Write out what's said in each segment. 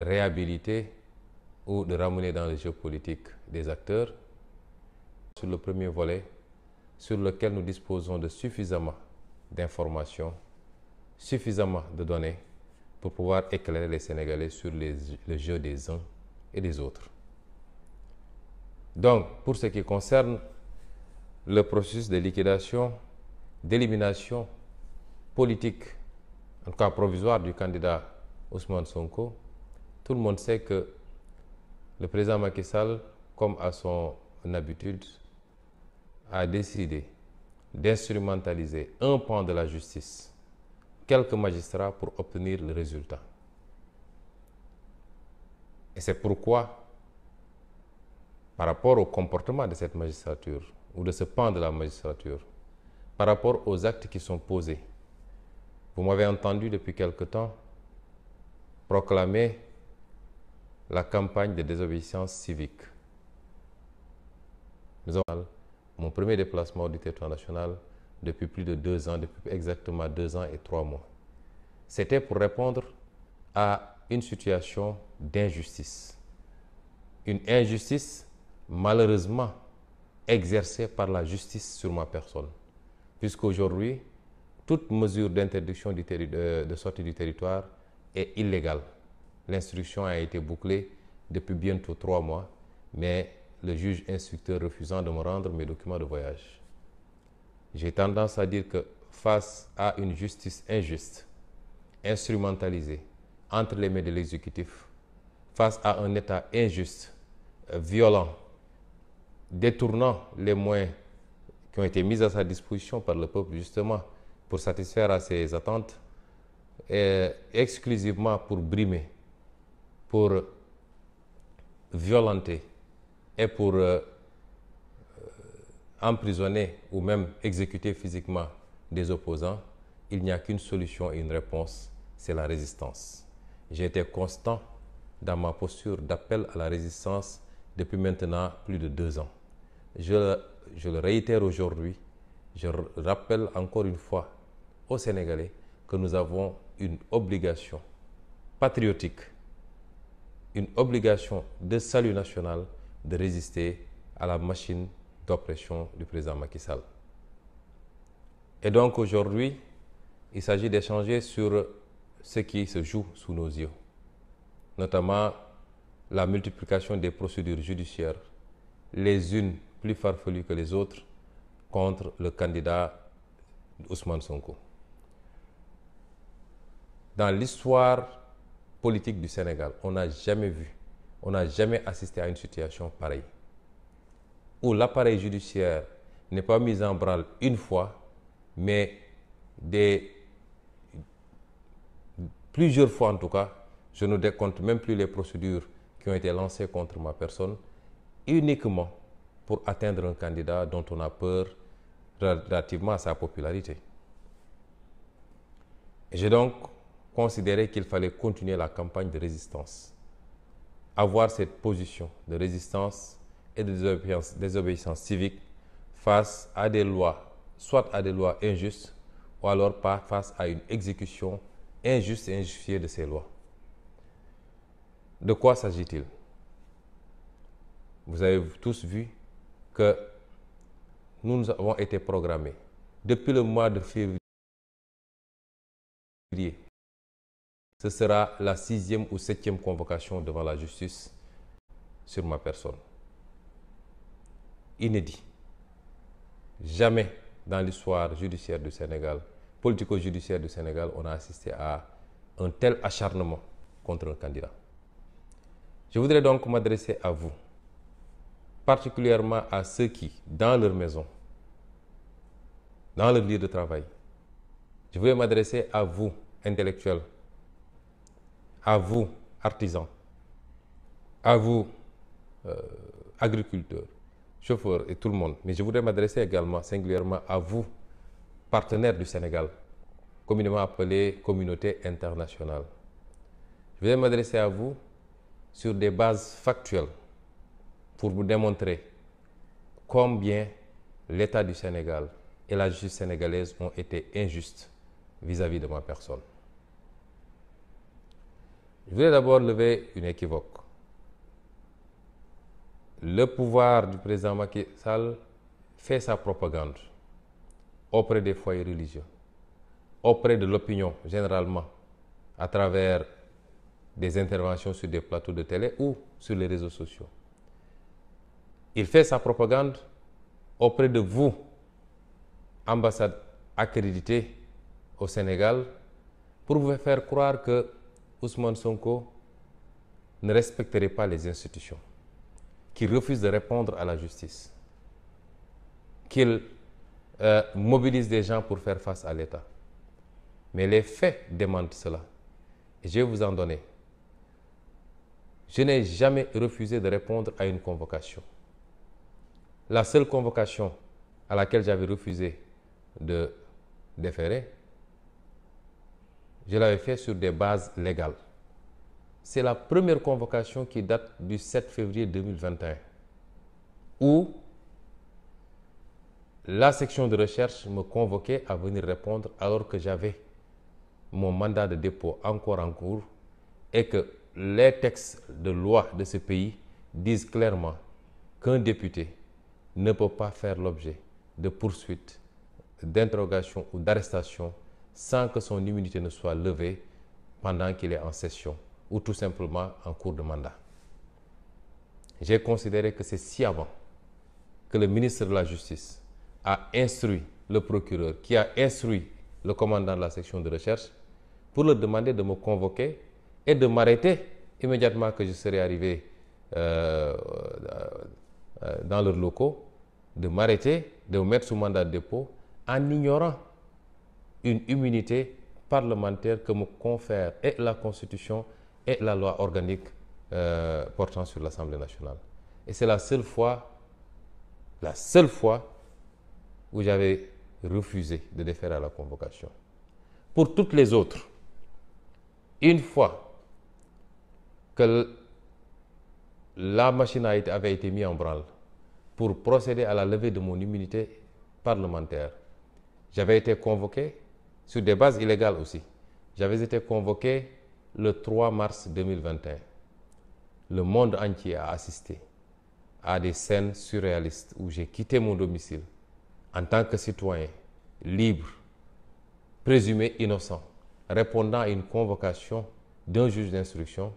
réhabiliter ou de ramener dans le jeu politique des acteurs. Sur le premier volet, sur lequel nous disposons de suffisamment d'informations, suffisamment de données pour pouvoir éclairer les Sénégalais sur les, le jeu des uns et des autres. Donc, pour ce qui concerne le processus de liquidation, d'élimination politique, en cas provisoire, du candidat Ousmane Sonko, tout le monde sait que le président Macky Sall, comme à son habitude, a décidé d'instrumentaliser un pan de la justice, quelques magistrats, pour obtenir le résultat. Et c'est pourquoi, par rapport au comportement de cette magistrature, ou de ce pan de la magistrature, par rapport aux actes qui sont posés, vous m'avez entendu depuis quelque temps proclamer la campagne de désobéissance civique. Nous mon premier déplacement du territoire national depuis plus de deux ans, depuis exactement deux ans et trois mois. C'était pour répondre à une situation d'injustice. Une injustice malheureusement exercée par la justice sur ma personne. Puisqu'aujourd'hui, toute mesure d'interdiction euh, de sortie du territoire est illégale. L'instruction a été bouclée depuis bientôt trois mois, mais le juge instructeur refusant de me rendre mes documents de voyage. J'ai tendance à dire que face à une justice injuste, instrumentalisée entre les mains de l'exécutif, face à un État injuste, euh, violent, détournant les moyens qui ont été mis à sa disposition par le peuple justement pour satisfaire à ses attentes, et euh, exclusivement pour brimer pour violenter et pour euh, euh, emprisonner ou même exécuter physiquement des opposants, il n'y a qu'une solution et une réponse, c'est la résistance. J'ai été constant dans ma posture d'appel à la résistance depuis maintenant plus de deux ans. Je, je le réitère aujourd'hui, je rappelle encore une fois aux Sénégalais que nous avons une obligation patriotique une obligation de salut national de résister à la machine d'oppression du président Macky Sall. Et donc aujourd'hui, il s'agit d'échanger sur ce qui se joue sous nos yeux, notamment la multiplication des procédures judiciaires, les unes plus farfelues que les autres, contre le candidat Ousmane Sonko. Dans l'histoire politique du Sénégal, on n'a jamais vu, on n'a jamais assisté à une situation pareille, où l'appareil judiciaire n'est pas mis en branle une fois, mais des, plusieurs fois en tout cas, je ne décompte même plus les procédures qui ont été lancées contre ma personne, uniquement pour atteindre un candidat dont on a peur relativement à sa popularité. J'ai donc considérait qu'il fallait continuer la campagne de résistance. Avoir cette position de résistance et de désobéissance, civique face à des lois, soit à des lois injustes, ou alors pas face à une exécution injuste et injustifiée de ces lois. De quoi s'agit-il Vous avez tous vu que nous, nous avons été programmés depuis le mois de février ce sera la sixième ou septième convocation devant la justice sur ma personne. Inédit. Jamais dans l'histoire judiciaire du Sénégal, politico-judiciaire du Sénégal, on a assisté à un tel acharnement contre un candidat. Je voudrais donc m'adresser à vous, particulièrement à ceux qui, dans leur maison, dans leur lieu de travail, je voudrais m'adresser à vous, intellectuels, à vous, artisans, à vous, euh, agriculteurs, chauffeurs et tout le monde. Mais je voudrais m'adresser également singulièrement à vous, partenaires du Sénégal, communément appelés communauté internationale. Je voudrais m'adresser à vous sur des bases factuelles pour vous démontrer combien l'État du Sénégal et la justice sénégalaise ont été injustes vis à -vis de ma personne. Je voudrais d'abord lever une équivoque. Le pouvoir du président Macky Sall fait sa propagande auprès des foyers religieux, auprès de l'opinion généralement, à travers des interventions sur des plateaux de télé ou sur les réseaux sociaux. Il fait sa propagande auprès de vous, ambassade accréditée au Sénégal, pour vous faire croire que Ousmane Sonko ne respecterait pas les institutions, qu'il refuse de répondre à la justice, qu'il euh, mobilise des gens pour faire face à l'État. Mais les faits demandent cela. Et je vais vous en donner. Je n'ai jamais refusé de répondre à une convocation. La seule convocation à laquelle j'avais refusé de déférer, je l'avais fait sur des bases légales. C'est la première convocation qui date du 7 février 2021, où la section de recherche me convoquait à venir répondre alors que j'avais mon mandat de dépôt encore en cours et que les textes de loi de ce pays disent clairement qu'un député ne peut pas faire l'objet de poursuites, d'interrogations ou d'arrestations sans que son immunité ne soit levée pendant qu'il est en session ou tout simplement en cours de mandat. J'ai considéré que c'est si avant que le ministre de la Justice a instruit le procureur, qui a instruit le commandant de la section de recherche, pour le demander de me convoquer et de m'arrêter immédiatement que je serai arrivé euh, euh, dans leurs locaux, de m'arrêter, de me mettre sous mandat de dépôt en ignorant une immunité parlementaire que me confère et la Constitution et la loi organique euh, portant sur l'Assemblée nationale. Et c'est la seule fois, la seule fois où j'avais refusé de défaire à la convocation. Pour toutes les autres, une fois que la machine avait été mise en branle pour procéder à la levée de mon immunité parlementaire, j'avais été convoqué sur des bases illégales aussi. J'avais été convoqué le 3 mars 2021. Le monde entier a assisté à des scènes surréalistes où j'ai quitté mon domicile en tant que citoyen, libre, présumé innocent, répondant à une convocation d'un juge d'instruction,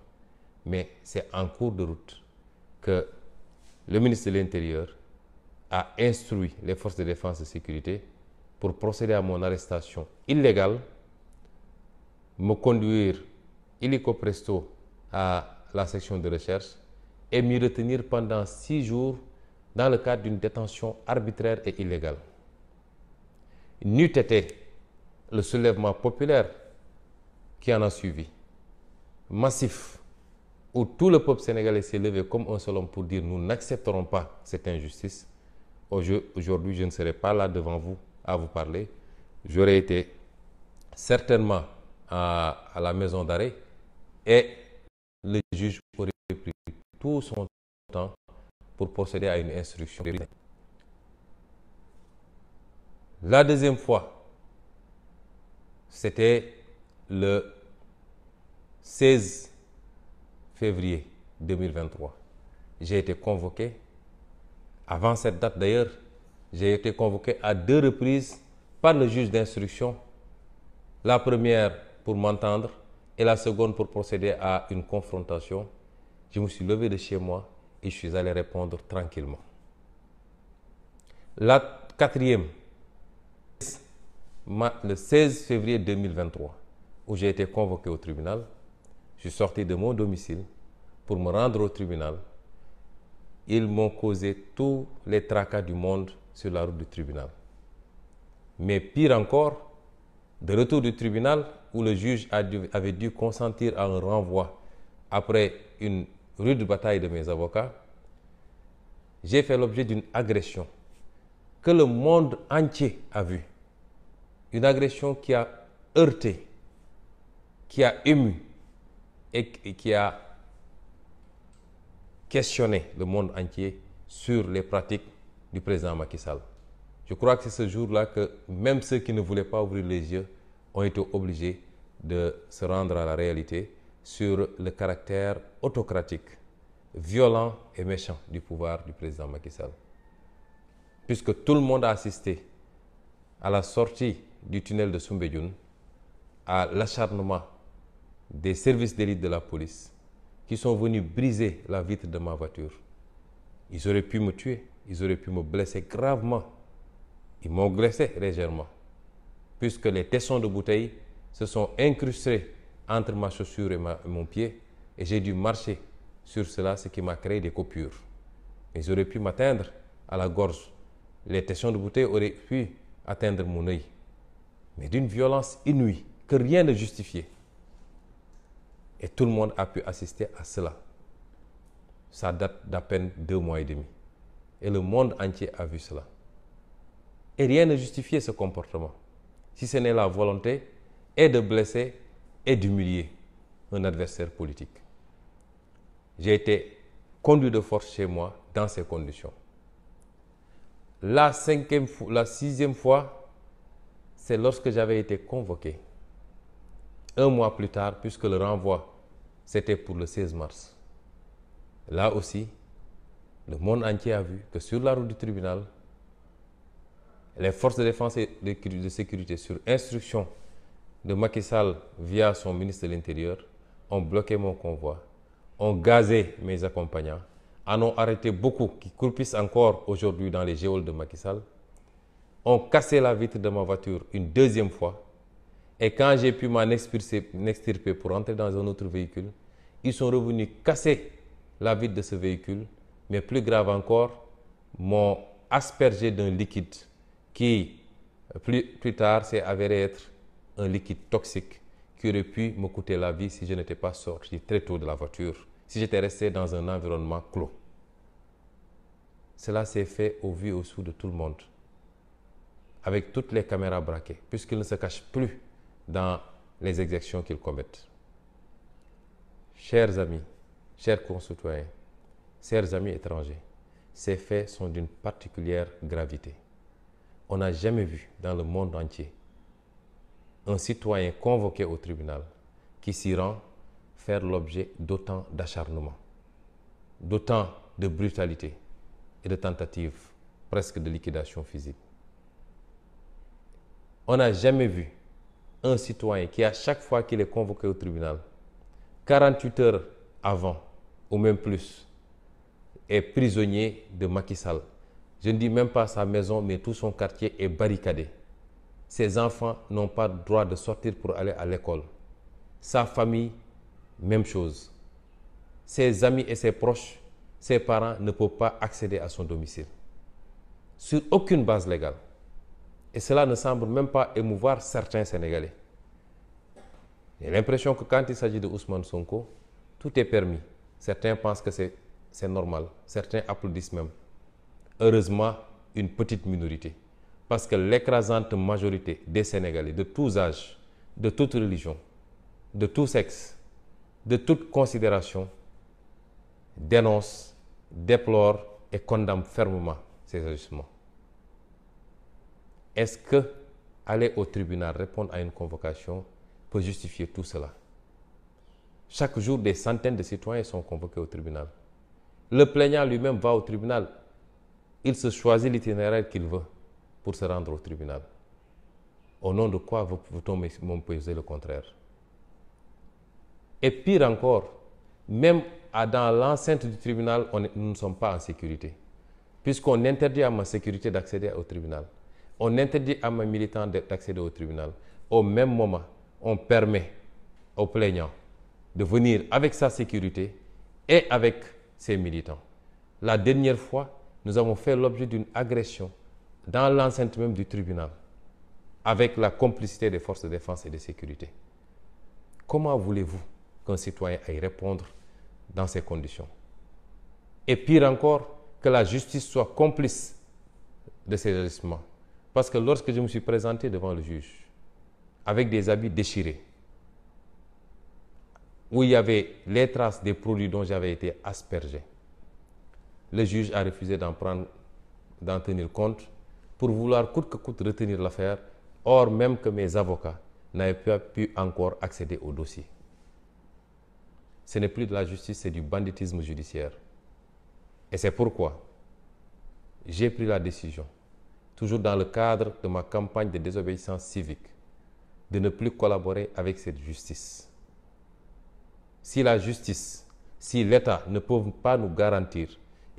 mais c'est en cours de route que le ministre de l'Intérieur a instruit les forces de défense et de sécurité pour procéder à mon arrestation illégale, me conduire illico presto à la section de recherche et me retenir pendant six jours dans le cadre d'une détention arbitraire et illégale. N'eût été le soulèvement populaire qui en a suivi, massif, où tout le peuple sénégalais s'est levé comme un seul homme pour dire nous n'accepterons pas cette injustice, aujourd'hui je ne serai pas là devant vous à vous parler. J'aurais été certainement à, la maison d'arrêt et le juge aurait pris tout son temps pour procéder à une instruction. La deuxième fois, c'était le 16 février 2023. J'ai été convoqué. Avant cette date d'ailleurs, j'ai été convoqué à deux reprises par le juge d'instruction. La première pour m'entendre et la seconde pour procéder à une confrontation. Je me suis levé de chez moi et je suis allé répondre tranquillement. La quatrième, le 16 février 2023, où j'ai été convoqué au tribunal, je suis sorti de mon domicile pour me rendre au tribunal. Ils m'ont causé tous les tracas du monde sur la route du tribunal. Mais pire encore, de retour du tribunal où le juge avait dû consentir à un renvoi après une rude bataille de mes avocats, j'ai fait l'objet d'une agression que le monde entier a vue. Une agression qui a heurté, qui a ému et qui a questionné le monde entier sur les pratiques du président Macky Sall. Je crois que c'est ce jour-là que même ceux qui ne voulaient pas ouvrir les yeux ont été obligés de se rendre à la réalité sur le caractère autocratique, violent et méchant du pouvoir du président Macky Sall. Puisque tout le monde a assisté à la sortie du tunnel de Soumbédioun, à l'acharnement des services d'élite de la police qui sont venus briser la vitre de ma voiture. Ils auraient pu me tuer ils auraient pu me blesser gravement. Ils m'ont blessé légèrement, puisque les tessons de bouteille se sont incrustés entre ma chaussure et, mon pied, et j'ai dû marcher sur cela, ce qui m'a créé des coupures. Ils auraient pu m'atteindre à la gorge. Les tessons de bouteille auraient pu atteindre mon œil, mais d'une violence inouïe que rien ne justifiait. Et tout le monde a pu assister à cela. Ça date d'à peine deux mois et demi. Et le monde entier a vu cela. Et rien ne justifiait ce comportement, si ce n'est la volonté et de blesser et d'humilier un adversaire politique. J'ai été conduit de force chez moi dans ces conditions. La, cinquième, la sixième fois, c'est lorsque j'avais été convoqué. Un mois plus tard, puisque le renvoi, c'était pour le 16 mars. Là aussi, le monde entier a vu que sur la route du tribunal, les forces de défense et de sécurité, sur instruction de Macky Sall via son ministre de l'Intérieur, ont bloqué mon convoi, ont gazé mes accompagnants, en ont arrêté beaucoup qui croupissent encore aujourd'hui dans les géoles de Macky Sall, ont cassé la vitre de ma voiture une deuxième fois, et quand j'ai pu m'en extirper pour entrer dans un autre véhicule, ils sont revenus casser la vitre de ce véhicule mais plus grave encore, m'ont aspergé d'un liquide qui, plus, plus tard, s'est avéré être un liquide toxique qui aurait pu me coûter la vie si je n'étais pas sorti très tôt de la voiture, si j'étais resté dans un environnement clos. Cela s'est fait au vu et au sous de tout le monde, avec toutes les caméras braquées, puisqu'ils ne se cachent plus dans les exactions qu'ils commettent. Chers amis, chers concitoyens, Chers amis étrangers, ces faits sont d'une particulière gravité. On n'a jamais vu dans le monde entier un citoyen convoqué au tribunal qui s'y rend faire l'objet d'autant d'acharnement, d'autant de brutalité et de tentatives presque de liquidation physique. On n'a jamais vu un citoyen qui, à chaque fois qu'il est convoqué au tribunal, 48 heures avant, ou même plus, est prisonnier de Macky Sall. Je ne dis même pas sa maison, mais tout son quartier est barricadé. Ses enfants n'ont pas le droit de sortir pour aller à l'école. Sa famille, même chose. Ses amis et ses proches, ses parents ne peuvent pas accéder à son domicile. Sur aucune base légale. Et cela ne semble même pas émouvoir certains Sénégalais. J'ai l'impression que quand il s'agit de Ousmane Sonko, tout est permis. Certains pensent que c'est c'est normal. Certains applaudissent même. Heureusement, une petite minorité. Parce que l'écrasante majorité des Sénégalais, de tous âges, de toute religion, de tout sexe, de toute considération, dénonce, déplore et condamne fermement ces ajustements. Est-ce que aller au tribunal répondre à une convocation peut justifier tout cela Chaque jour, des centaines de citoyens sont convoqués au tribunal. Le plaignant lui-même va au tribunal. Il se choisit l'itinéraire qu'il veut pour se rendre au tribunal. Au nom de quoi veut-on m'imposer le contraire Et pire encore, même dans l'enceinte du tribunal, on nous ne sommes pas en sécurité. Puisqu'on interdit à ma sécurité d'accéder au tribunal. On interdit à mes militants d'accéder au tribunal. Au même moment, on permet au plaignant de venir avec sa sécurité et avec ces militants. La dernière fois, nous avons fait l'objet d'une agression dans l'enceinte même du tribunal, avec la complicité des forces de défense et de sécurité. Comment voulez-vous qu'un citoyen aille répondre dans ces conditions Et pire encore, que la justice soit complice de ces agissements. Parce que lorsque je me suis présenté devant le juge, avec des habits déchirés, où il y avait les traces des produits dont j'avais été aspergé. Le juge a refusé d'en prendre, d'en tenir compte pour vouloir coûte que coûte retenir l'affaire, or même que mes avocats n'avaient pas pu encore accéder au dossier. Ce n'est plus de la justice, c'est du banditisme judiciaire. Et c'est pourquoi j'ai pris la décision, toujours dans le cadre de ma campagne de désobéissance civique, de ne plus collaborer avec cette justice si la justice, si l'État ne peuvent pas nous garantir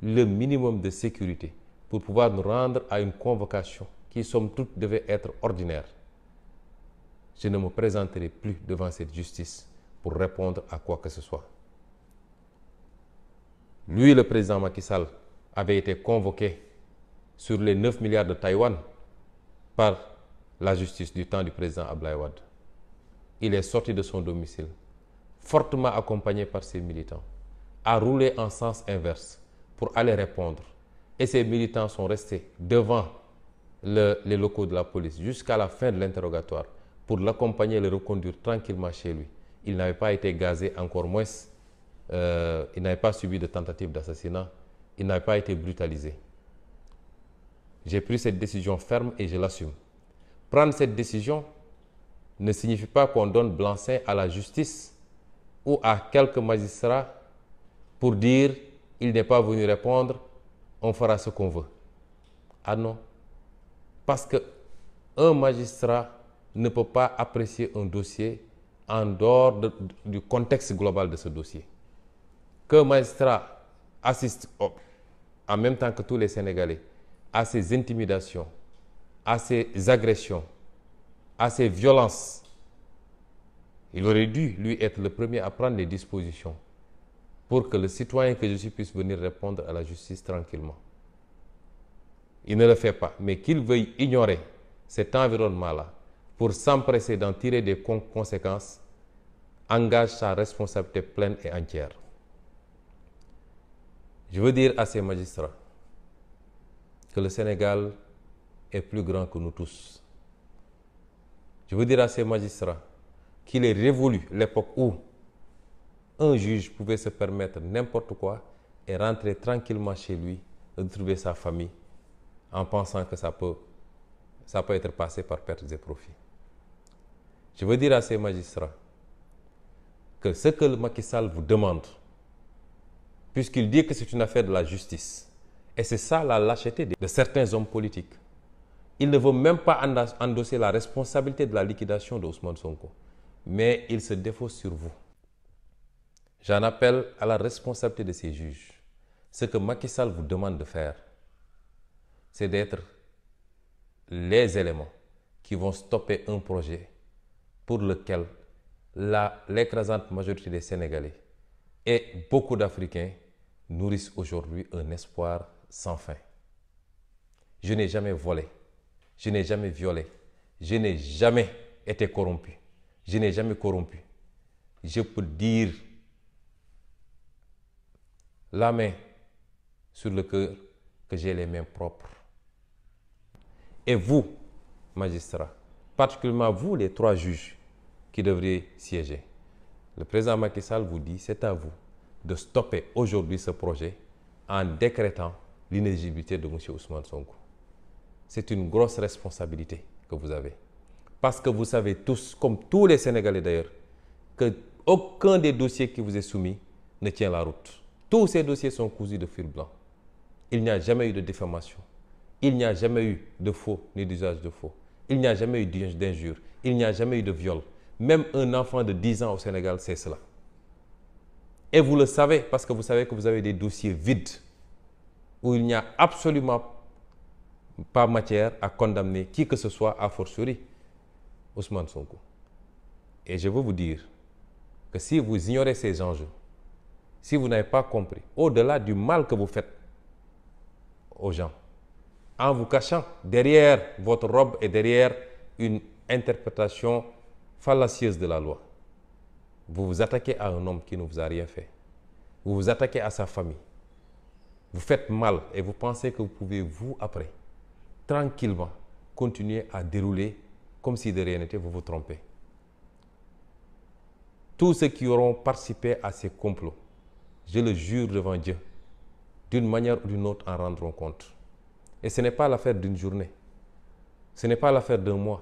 le minimum de sécurité pour pouvoir nous rendre à une convocation qui, somme toute, devait être ordinaire, je ne me présenterai plus devant cette justice pour répondre à quoi que ce soit. Lui, le président Macky Sall, avait été convoqué sur les 9 milliards de Taïwan par la justice du temps du président Ablaïwad. Il est sorti de son domicile fortement accompagné par ses militants, a roulé en sens inverse pour aller répondre. Et ses militants sont restés devant les locaux de la police jusqu'à la fin de l'interrogatoire pour l'accompagner et le reconduire tranquillement chez lui. Il n'avait pas été gazé, encore moins, euh, il n'avait pas subi de tentative d'assassinat, il n'avait pas été brutalisé. J'ai pris cette décision ferme et je l'assume. Prendre cette décision ne signifie pas qu'on donne blanc-seing à la justice ou à quelques magistrats pour dire il n'est pas venu répondre, on fera ce qu'on veut. Ah non. Parce que un magistrat ne peut pas apprécier un dossier en dehors du contexte global de ce dossier. Qu'un magistrat assiste en même temps que tous les Sénégalais à ces intimidations, à ces agressions, à ces violences il aurait dû, lui, être le premier à prendre les dispositions pour que le citoyen que je suis puisse venir répondre à la justice tranquillement. Il ne le fait pas, mais qu'il veuille ignorer cet environnement-là pour s'empresser d'en tirer des conséquences engage sa responsabilité pleine et entière. Je veux dire à ces magistrats que le Sénégal est plus grand que nous tous. Je veux dire à ces magistrats qu'il est révolu l'époque où un juge pouvait se permettre n'importe quoi et rentrer tranquillement chez lui, retrouver sa famille, en pensant que ça peut, ça peut être passé par perte et profits. Je veux dire à ces magistrats que ce que le Macky Sall vous demande, puisqu'il dit que c'est une affaire de la justice, et c'est ça la lâcheté de certains hommes politiques, il ne veut même pas endosser la responsabilité de la liquidation d'Ousmane Sonko mais il se défaut sur vous. J'en appelle à la responsabilité de ces juges. Ce que Macky Sall vous demande de faire, c'est d'être les éléments qui vont stopper un projet pour lequel l'écrasante majorité des Sénégalais et beaucoup d'Africains nourrissent aujourd'hui un espoir sans fin. Je n'ai jamais volé, je n'ai jamais violé, je n'ai jamais été corrompu. Je n'ai jamais corrompu. Je peux dire la main sur le cœur que j'ai les mains propres. Et vous, magistrats, particulièrement vous, les trois juges qui devriez siéger, le président Macky Sall vous dit, c'est à vous de stopper aujourd'hui ce projet en décrétant l'inéligibilité de M. Ousmane Sonko. C'est une grosse responsabilité que vous avez. Parce que vous savez tous, comme tous les Sénégalais d'ailleurs, que aucun des dossiers qui vous est soumis ne tient la route. Tous ces dossiers sont cousus de fil blanc. Il n'y a jamais eu de diffamation. Il n'y a jamais eu de faux ni d'usage de faux. Il n'y a jamais eu d'injure. Il n'y a jamais eu de viol. Même un enfant de 10 ans au Sénégal sait cela. Et vous le savez parce que vous savez que vous avez des dossiers vides où il n'y a absolument pas matière à condamner qui que ce soit à fortiori. Ousmane Sonko. Et je veux vous dire que si vous ignorez ces enjeux, si vous n'avez pas compris, au-delà du mal que vous faites aux gens, en vous cachant derrière votre robe et derrière une interprétation fallacieuse de la loi, vous vous attaquez à un homme qui ne vous a rien fait. Vous vous attaquez à sa famille. Vous faites mal et vous pensez que vous pouvez, vous, après, tranquillement, continuer à dérouler comme si de rien n'était, vous vous trompez. Tous ceux qui auront participé à ces complots, je le jure devant Dieu, d'une manière ou d'une autre en rendront compte. Et ce n'est pas l'affaire d'une journée, ce n'est pas l'affaire d'un mois,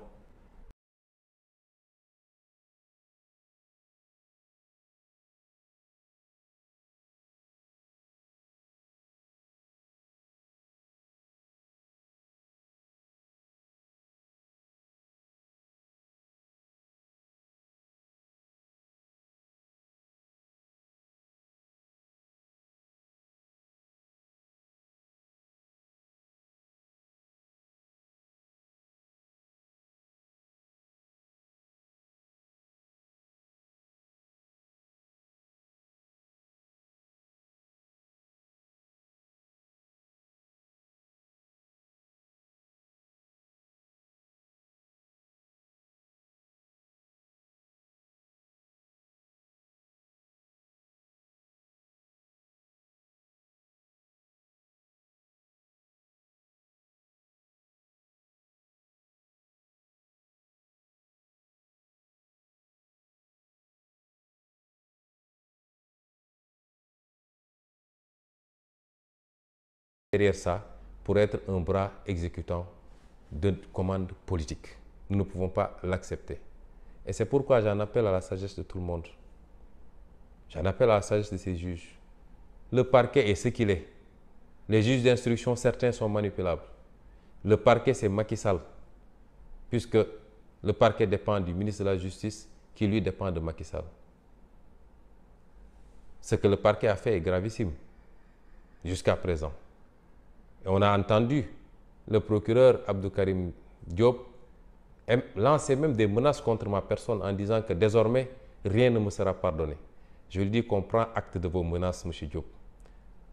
derrière ça pour être un bras exécutant de commandes politiques. Nous ne pouvons pas l'accepter. Et c'est pourquoi j'en appelle à la sagesse de tout le monde. J'en appelle à la sagesse de ces juges. Le parquet est ce qu'il est. Les juges d'instruction, certains sont manipulables. Le parquet, c'est Macky Sall, puisque le parquet dépend du ministre de la Justice, qui lui dépend de Macky Sall. Ce que le parquet a fait est gravissime jusqu'à présent on a entendu le procureur Abdou Karim Diop lancer même des menaces contre ma personne en disant que désormais, rien ne me sera pardonné. Je lui dis qu'on prend acte de vos menaces, M. Diop.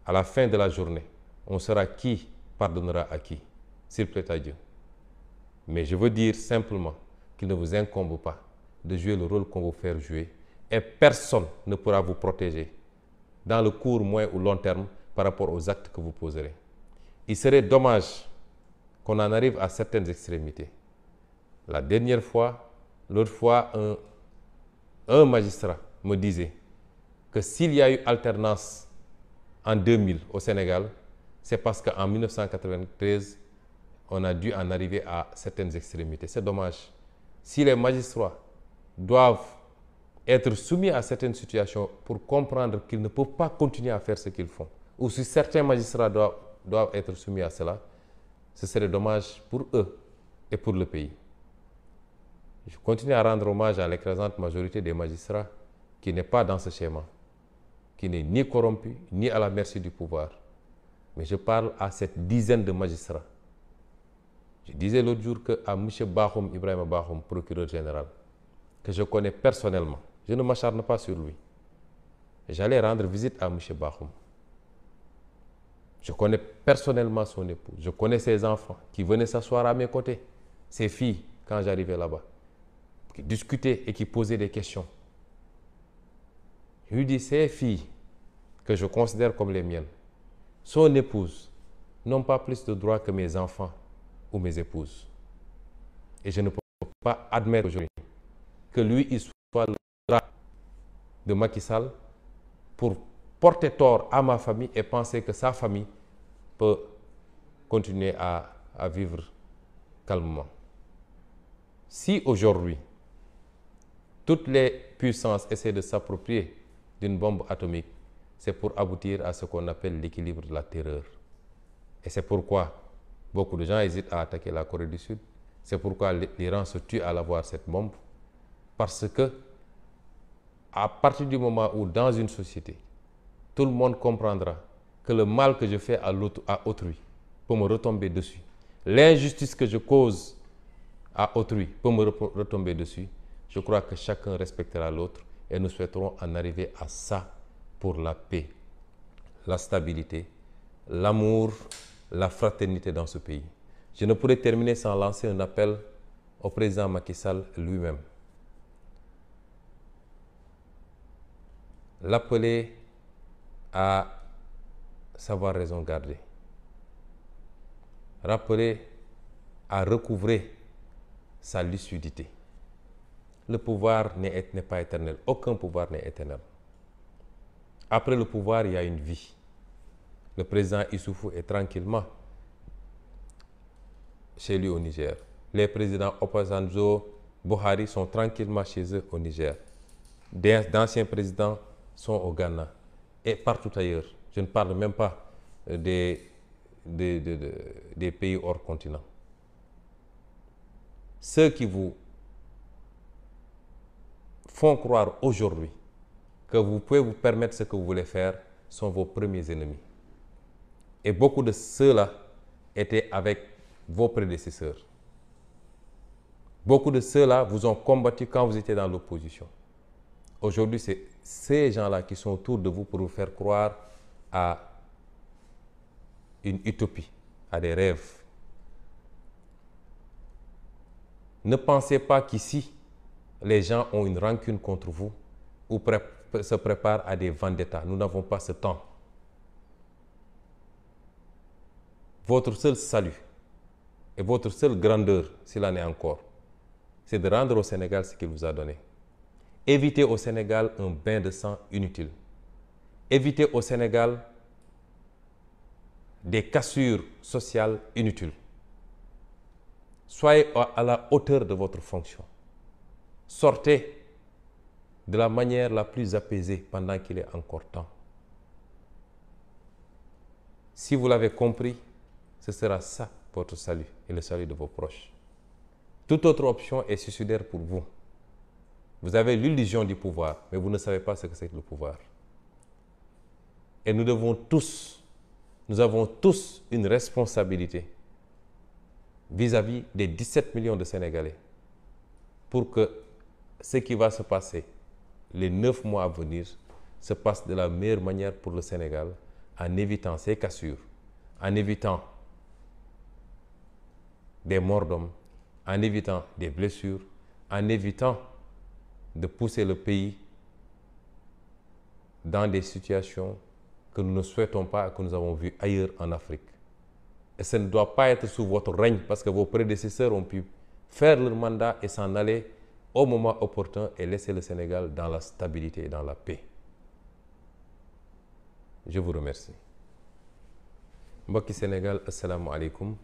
À la fin de la journée, on saura qui pardonnera à qui, s'il plaît à Dieu. Mais je veux dire simplement qu'il ne vous incombe pas de jouer le rôle qu'on vous fait jouer et personne ne pourra vous protéger dans le court, moyen ou long terme par rapport aux actes que vous poserez il serait dommage qu'on en arrive à certaines extrémités. La dernière fois, l'autre fois, un, un magistrat me disait que s'il y a eu alternance en 2000 au Sénégal, c'est parce qu'en 1993, on a dû en arriver à certaines extrémités. C'est dommage. Si les magistrats doivent être soumis à certaines situations pour comprendre qu'ils ne peuvent pas continuer à faire ce qu'ils font, ou si certains magistrats doivent doivent être soumis à cela, ce serait dommage pour eux et pour le pays. Je continue à rendre hommage à l'écrasante majorité des magistrats qui n'est pas dans ce schéma, qui n'est ni corrompu ni à la merci du pouvoir. Mais je parle à cette dizaine de magistrats. Je disais l'autre jour que à M. Bahoum, Ibrahim Bahoum, procureur général, que je connais personnellement, je ne m'acharne pas sur lui. J'allais rendre visite à M. Bahoum. Je connais personnellement son épouse. Je connais ses enfants qui venaient s'asseoir à mes côtés. Ses filles, quand j'arrivais là-bas, qui discutaient et qui posaient des questions. Je lui dis, ces filles que je considère comme les miennes, son épouse, n'ont pas plus de droits que mes enfants ou mes épouses. Et je ne peux pas admettre aujourd'hui que lui, il soit le droit de Macky Sall pour porter tort à ma famille et penser que sa famille peut continuer à, à vivre calmement. Si aujourd'hui, toutes les puissances essaient de s'approprier d'une bombe atomique, c'est pour aboutir à ce qu'on appelle l'équilibre de la terreur. Et c'est pourquoi beaucoup de gens hésitent à attaquer la Corée du Sud. C'est pourquoi l'Iran se tue à l'avoir cette bombe. Parce que, à partir du moment où dans une société, tout le monde comprendra que le mal que je fais à, à autrui peut me retomber dessus. L'injustice que je cause à autrui peut me retomber dessus. Je crois que chacun respectera l'autre et nous souhaiterons en arriver à ça pour la paix, la stabilité, l'amour, la fraternité dans ce pays. Je ne pourrais terminer sans lancer un appel au président Macky Sall lui-même. L'appeler à savoir raison garder. Rappeler à recouvrer sa lucidité. Le pouvoir n'est pas éternel. Aucun pouvoir n'est éternel. Après le pouvoir, il y a une vie. Le président Issoufou est tranquillement chez lui au Niger. Les présidents Obasanjo, Buhari sont tranquillement chez eux au Niger. D'anciens présidents sont au Ghana et partout ailleurs. Je ne parle même pas euh, des, pays hors continent. Ceux qui vous font croire aujourd'hui que vous pouvez vous permettre ce que vous voulez faire sont vos premiers ennemis. Et beaucoup de ceux-là étaient avec vos prédécesseurs. Beaucoup de ceux-là vous ont combattu quand vous étiez dans l'opposition. Aujourd'hui, c'est ces gens-là qui sont autour de vous pour vous faire croire à une utopie, à des rêves. Ne pensez pas qu'ici, les gens ont une rancune contre vous ou se préparent à des vendettas. Nous n'avons pas ce temps. Votre seul salut et votre seule grandeur, s'il en est encore, c'est de rendre au Sénégal ce qu'il vous a donné. Évitez au Sénégal un bain de sang inutile. Évitez au Sénégal des cassures sociales inutiles. Soyez à la hauteur de votre fonction. Sortez de la manière la plus apaisée pendant qu'il est encore temps. Si vous l'avez compris, ce sera ça votre salut et le salut de vos proches. Toute autre option est suicidaire pour vous. Vous avez l'illusion du pouvoir, mais vous ne savez pas ce que c'est que le pouvoir. Et nous devons tous, nous avons tous une responsabilité vis-à-vis des 17 millions de Sénégalais pour que ce qui va se passer les 9 mois à venir se passe de la meilleure manière pour le Sénégal en évitant ces cassures, en évitant des morts d'hommes, en évitant des blessures, en évitant de pousser le pays dans des situations que nous ne souhaitons pas, que nous avons vu ailleurs en Afrique. Et ça ne doit pas être sous votre règne, parce que vos prédécesseurs ont pu faire leur mandat et s'en aller au moment opportun et laisser le Sénégal dans la stabilité et dans la paix. Je vous remercie. mbokki Sénégal assalamu alaikum.